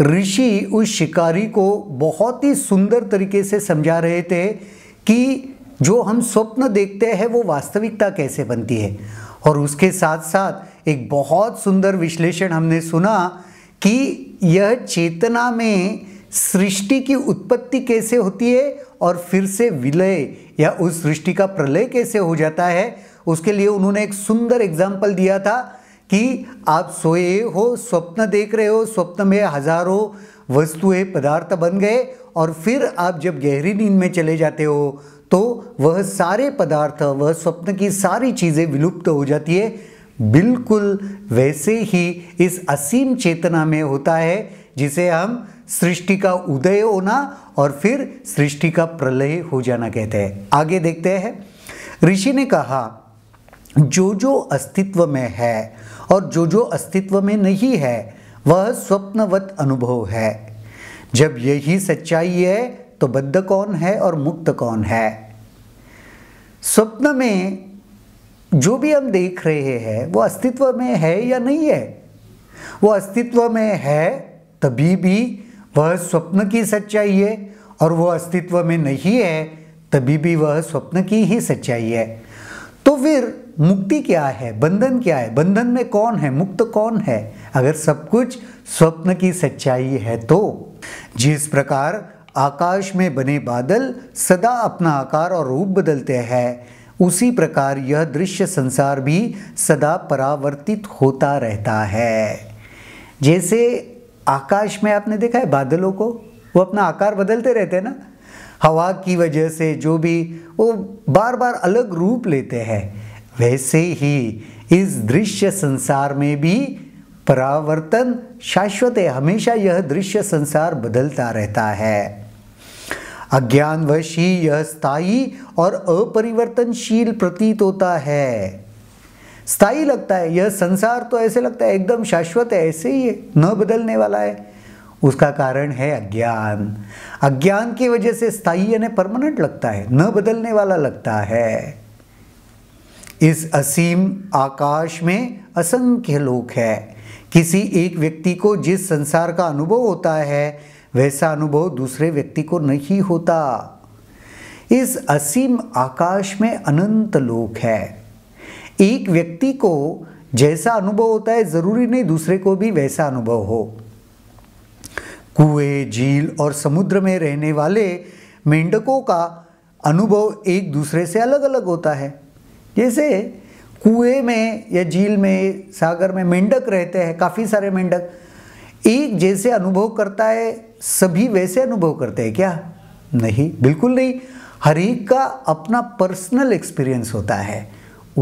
ऋषि उस शिकारी को बहुत ही सुंदर तरीके से समझा रहे थे कि जो हम स्वप्न देखते हैं वो वास्तविकता कैसे बनती है और उसके साथ साथ एक बहुत सुंदर विश्लेषण हमने सुना कि यह चेतना में सृष्टि की उत्पत्ति कैसे होती है और फिर से विलय या उस सृष्टि का प्रलय कैसे हो जाता है उसके लिए उन्होंने एक सुंदर एग्जाम्पल दिया था कि आप सोए हो स्वप्न देख रहे हो स्वप्न में हजारों वस्तुएं पदार्थ बन गए और फिर आप जब गहरी नींद में चले जाते हो तो वह सारे पदार्थ वह स्वप्न की सारी चीज़ें विलुप्त हो जाती है बिल्कुल वैसे ही इस असीम चेतना में होता है जिसे हम सृष्टि का उदय होना और फिर सृष्टि का प्रलय हो जाना कहते हैं आगे देखते हैं ऋषि ने कहा जो जो अस्तित्व में है और जो जो अस्तित्व में नहीं है वह स्वप्नवत अनुभव है जब यही सच्चाई है तो बद्ध कौन है और मुक्त कौन है स्वप्न में जो भी हम देख रहे हैं वो अस्तित्व में है या नहीं है वो अस्तित्व में है तभी भी वह स्वप्न की सच्चाई है और वह अस्तित्व में नहीं है तभी भी वह स्वप्न की ही सच्चाई है तो फिर मुक्ति क्या है बंधन क्या है बंधन में कौन है मुक्त कौन है अगर सब कुछ स्वप्न की सच्चाई है तो जिस प्रकार आकाश में बने बादल सदा अपना आकार और रूप बदलते हैं उसी प्रकार यह दृश्य संसार भी सदा परावर्तित होता रहता है जैसे आकाश में आपने देखा है बादलों को वो अपना आकार बदलते रहते हैं ना हवा की वजह से जो भी वो बार बार अलग रूप लेते हैं वैसे ही इस दृश्य संसार में भी परावर्तन शाश्वत है हमेशा यह दृश्य संसार बदलता रहता है अज्ञानवश ही यह स्थायी और अपरिवर्तनशील प्रतीत होता है स्थायी लगता है यह संसार तो ऐसे लगता है एकदम शाश्वत है ऐसे ही है न बदलने वाला है उसका कारण है अज्ञान अज्ञान की वजह से स्थायी यानी परमानेंट लगता है न बदलने वाला लगता है इस असीम आकाश में असंख्य लोक है किसी एक व्यक्ति को जिस संसार का अनुभव होता है वैसा अनुभव दूसरे व्यक्ति को नहीं होता इस असीम आकाश में अनंत लोक है एक व्यक्ति को जैसा अनुभव होता है ज़रूरी नहीं दूसरे को भी वैसा अनुभव हो कुएं झील और समुद्र में रहने वाले मेंढकों का अनुभव एक दूसरे से अलग अलग होता है जैसे कुएं में या झील में सागर में मेंढक रहते हैं काफ़ी सारे मेंढक एक जैसे अनुभव करता है सभी वैसे अनुभव करते हैं क्या नहीं बिल्कुल नहीं हर एक का अपना पर्सनल एक्सपीरियंस होता है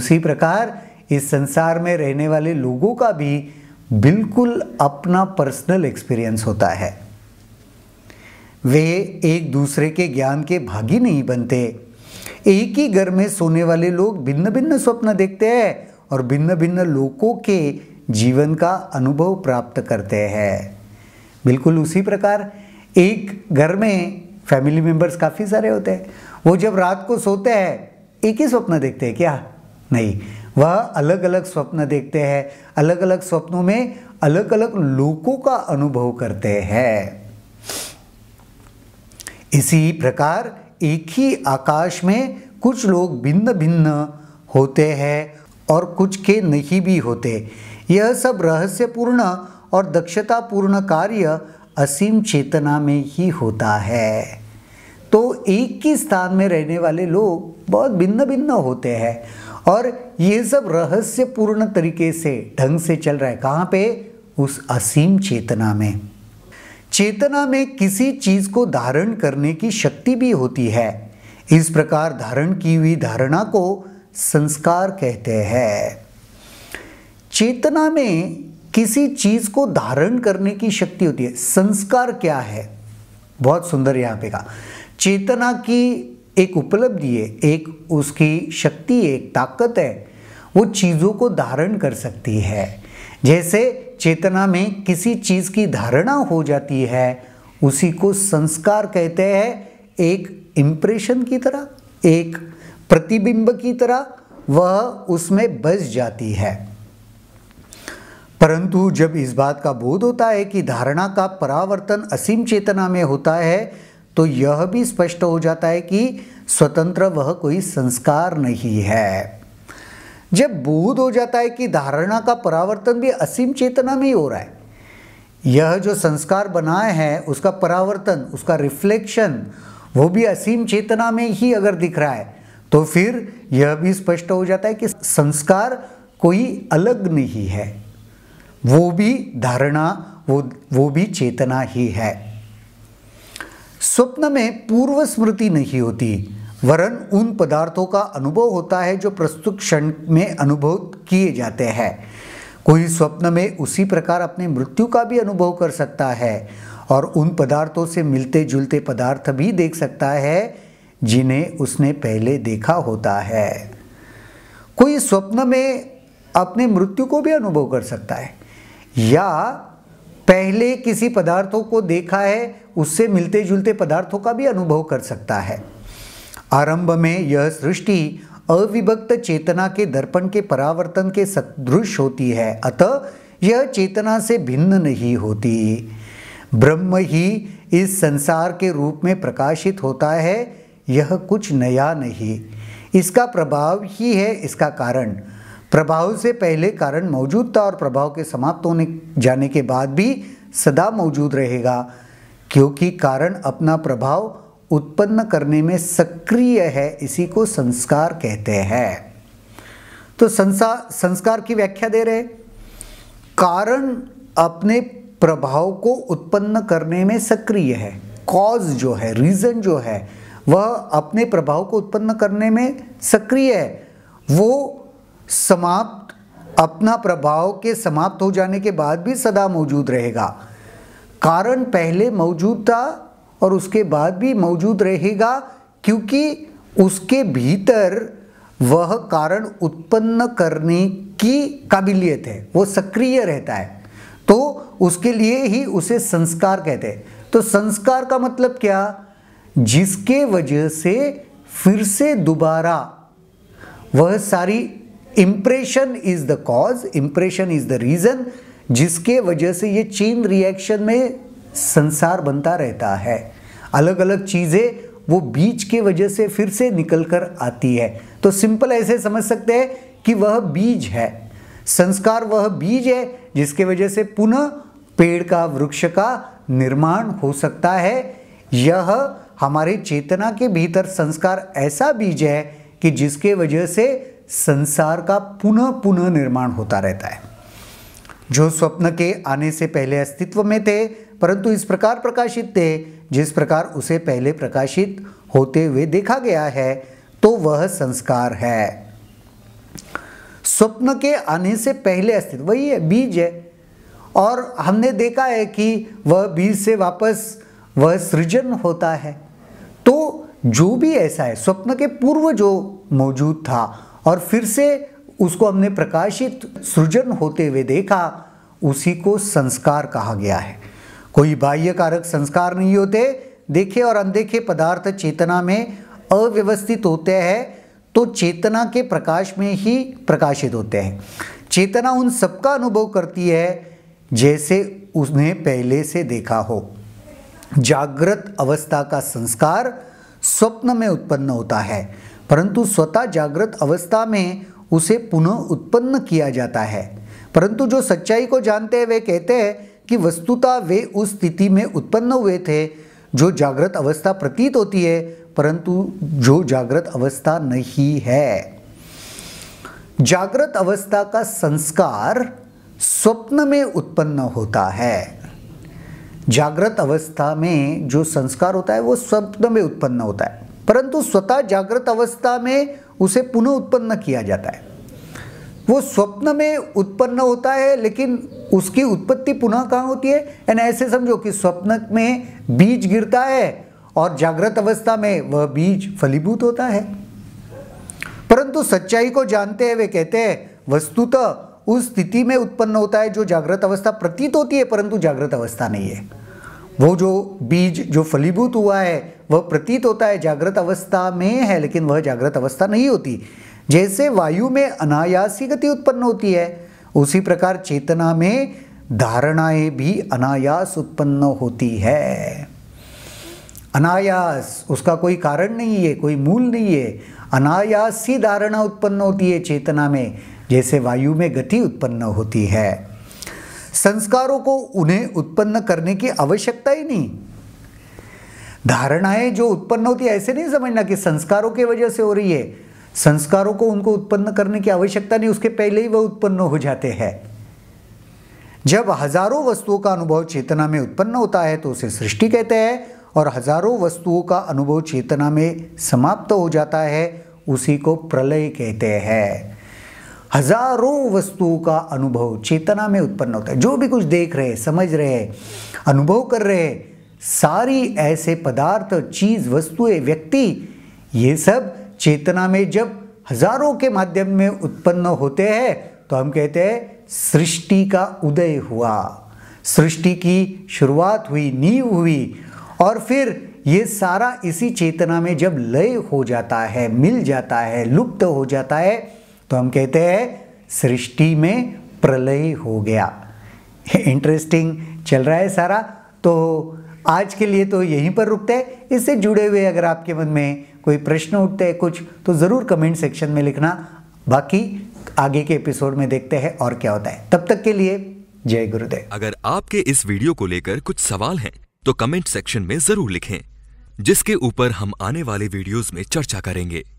उसी प्रकार इस संसार में रहने वाले लोगों का भी बिल्कुल अपना पर्सनल एक्सपीरियंस होता है वे एक दूसरे के ज्ञान के भागी नहीं बनते एक ही घर में सोने वाले लोग भिन्न भिन्न स्वप्न देखते हैं और भिन्न भिन्न लोगों के जीवन का अनुभव प्राप्त करते हैं बिल्कुल उसी प्रकार एक घर में फैमिली मेंबर्स काफ़ी सारे होते हैं वो जब रात को सोते हैं एक ही स्वप्न देखते हैं क्या नहीं वह अलग अलग स्वप्न देखते हैं अलग अलग स्वप्नों में अलग अलग लोगों का अनुभव करते हैं इसी प्रकार एक ही आकाश में कुछ लोग भिन्न भिन्न होते हैं और कुछ के नहीं भी होते यह सब रहस्यपूर्ण और दक्षतापूर्ण कार्य असीम चेतना में ही होता है तो एक ही स्थान में रहने वाले लोग बहुत भिन्न भिन्न होते हैं और ये सब रहस्यपूर्ण तरीके से ढंग से चल रहा है कहाँ पे उस असीम चेतना में चेतना में किसी चीज को धारण करने की शक्ति भी होती है इस प्रकार धारण की हुई धारणा को संस्कार कहते हैं चेतना में किसी चीज को धारण करने की शक्ति होती है संस्कार क्या है बहुत सुंदर यहां पे का चेतना की एक उपलब्धि है एक उसकी शक्ति एक ताकत है वो चीज़ों को धारण कर सकती है जैसे चेतना में किसी चीज़ की धारणा हो जाती है उसी को संस्कार कहते हैं एक इंप्रेशन की तरह एक प्रतिबिंब की तरह वह उसमें बस जाती है परंतु जब इस बात का बोध होता है कि धारणा का परावर्तन असीम चेतना में होता है तो यह भी स्पष्ट हो जाता है कि स्वतंत्र वह कोई संस्कार नहीं है जब बोध हो जाता है कि धारणा का परावर्तन भी असीम चेतना में ही हो रहा है यह जो संस्कार बनाए हैं उसका परावर्तन उसका रिफ्लेक्शन वो भी असीम चेतना में ही अगर दिख रहा है तो फिर यह भी स्पष्ट हो जाता है कि संस्कार कोई अलग नहीं है वो भी धारणा वो वो भी चेतना ही है स्वप्न में पूर्व स्मृति नहीं होती वरन उन पदार्थों का अनुभव होता है जो प्रस्तुत क्षण में अनुभव किए जाते हैं कोई स्वप्न में उसी प्रकार अपने मृत्यु का भी अनुभव कर सकता है और उन पदार्थों से मिलते जुलते पदार्थ भी देख सकता है जिन्हें उसने पहले देखा होता है कोई स्वप्न में अपने मृत्यु को भी अनुभव कर सकता है या पहले किसी पदार्थों को देखा है उससे मिलते जुलते पदार्थों का भी अनुभव कर सकता है आरंभ में यह सृष्टि अविभक्त चेतना के दर्पण के परावर्तन के सदृश होती है अतः यह चेतना से भिन्न नहीं होती ब्रह्म ही इस संसार के रूप में प्रकाशित होता है यह कुछ नया नहीं इसका प्रभाव ही है इसका कारण प्रभाव से पहले कारण मौजूद था और प्रभाव के समाप्त होने जाने के बाद भी सदा मौजूद रहेगा क्योंकि कारण अपना प्रभाव उत्पन्न करने में सक्रिय है इसी को संस्कार कहते हैं तो संसा संस्कार की व्याख्या दे रहे कारण अपने प्रभाव को उत्पन्न करने में सक्रिय है कॉज जो है रीज़न जो है वह अपने प्रभाव को उत्पन्न करने में सक्रिय है वो समाप्त अपना प्रभाव के समाप्त हो जाने के बाद भी सदा मौजूद रहेगा कारण पहले मौजूद था और उसके बाद भी मौजूद रहेगा क्योंकि उसके भीतर वह कारण उत्पन्न करने की काबिलियत है वो सक्रिय रहता है तो उसके लिए ही उसे संस्कार कहते हैं तो संस्कार का मतलब क्या जिसके वजह से फिर से दोबारा वह सारी impression is the cause impression is the reason जिसके वजह से ये चेन रिएक्शन में संसार बनता रहता है अलग अलग चीज़ें वो बीज के वजह से फिर से निकल कर आती है तो सिंपल ऐसे समझ सकते हैं कि वह बीज है संस्कार वह बीज है जिसके वजह से पुनः पेड़ का वृक्ष का निर्माण हो सकता है यह हमारे चेतना के भीतर संस्कार ऐसा बीज है कि जिसके वजह से संसार का पुनः पुनः निर्माण होता रहता है जो स्वप्न के आने से पहले अस्तित्व में थे परंतु इस प्रकार प्रकाशित थे जिस प्रकार उसे पहले प्रकाशित होते हुए देखा गया है तो वह संस्कार है स्वप्न के आने से पहले अस्तित्व वही है बीज है और हमने देखा है कि वह बीज से वापस वह सृजन होता है तो जो भी ऐसा है स्वप्न के पूर्व जो मौजूद था और फिर से उसको हमने प्रकाशित सृजन होते हुए देखा उसी को संस्कार कहा गया है कोई बाह्य कारक संस्कार नहीं होते देखे और अनदेखे पदार्थ चेतना में अव्यवस्थित होते हैं तो चेतना के प्रकाश में ही प्रकाशित होते हैं चेतना उन सबका अनुभव करती है जैसे उसने पहले से देखा हो जागृत अवस्था का संस्कार स्वप्न में उत्पन्न होता है परंतु स्वतः जागृत अवस्था में उसे पुनः उत्पन्न किया जाता है परंतु जो सच्चाई को जानते हैं वे कहते हैं कि वस्तुतः वे उस स्थिति में उत्पन्न हुए थे जो जागृत अवस्था प्रतीत होती है परंतु जो जागृत अवस्था नहीं है जागृत अवस्था का संस्कार स्वप्न में उत्पन्न होता है जागृत अवस्था में जो संस्कार होता है वो स्वप्न में उत्पन्न होता है परंतु स्वतः जागृत अवस्था में उसे पुनः उत्पन्न किया जाता है वो स्वप्न में उत्पन्न होता है लेकिन उसकी उत्पत्ति पुनः कहाँ होती है एंड ऐसे समझो कि स्वप्न में बीज गिरता है और जागृत अवस्था में वह बीज फलीभूत होता है परंतु सच्चाई को जानते हुए वे कहते हैं वस्तुतः उस स्थिति में उत्पन्न होता है जो जागृत अवस्था प्रतीत होती है परंतु जागृत अवस्था नहीं है वो जो बीज जो फलीभूत हुआ है वह प्रतीत होता है जागृत अवस्था में है लेकिन वह जागृत अवस्था नहीं होती जैसे वायु में अनायास गति उत्पन्न होती है उसी प्रकार चेतना में धारणाएं भी अनायास उत्पन्न होती है अनायास उसका कोई कारण नहीं है कोई मूल नहीं है अनायास ही धारणा उत्पन्न होती है चेतना में जैसे वायु में गति उत्पन्न होती है संस्कारों को उन्हें उत्पन्न करने की आवश्यकता ही नहीं धारणाएं जो उत्पन्न होती है ऐसे नहीं समझना कि संस्कारों की वजह से हो रही है संस्कारों को उनको उत्पन्न करने की आवश्यकता नहीं उसके पहले ही वह उत्पन्न हो जाते हैं जब हजारों वस्तुओं का अनुभव चेतना में उत्पन्न होता है तो उसे सृष्टि कहते हैं और हजारों वस्तुओं का अनुभव चेतना में समाप्त हो जाता है उसी को प्रलय कहते हैं हजारों वस्तुओं का अनुभव चेतना में उत्पन्न होता है जो भी कुछ देख रहे समझ रहे अनुभव कर रहे सारी ऐसे पदार्थ चीज वस्तुएं व्यक्ति ये सब चेतना में जब हजारों के माध्यम में उत्पन्न होते हैं तो हम कहते हैं सृष्टि का उदय हुआ सृष्टि की शुरुआत हुई नींव हुई और फिर ये सारा इसी चेतना में जब लय हो जाता है मिल जाता है लुप्त हो जाता है तो हम कहते हैं सृष्टि में प्रलय हो गया इंटरेस्टिंग चल रहा है सारा तो आज के लिए तो यहीं पर रुकते हैं इससे जुड़े हुए अगर आपके मन में कोई प्रश्न उठते हैं कुछ तो ज़रूर कमेंट सेक्शन में लिखना बाकी आगे के एपिसोड में देखते हैं और क्या होता है तब तक के लिए जय गुरुदेव अगर आपके इस वीडियो को लेकर कुछ सवाल हैं तो कमेंट सेक्शन में जरूर लिखें जिसके ऊपर हम आने वाले वीडियोस में चर्चा करेंगे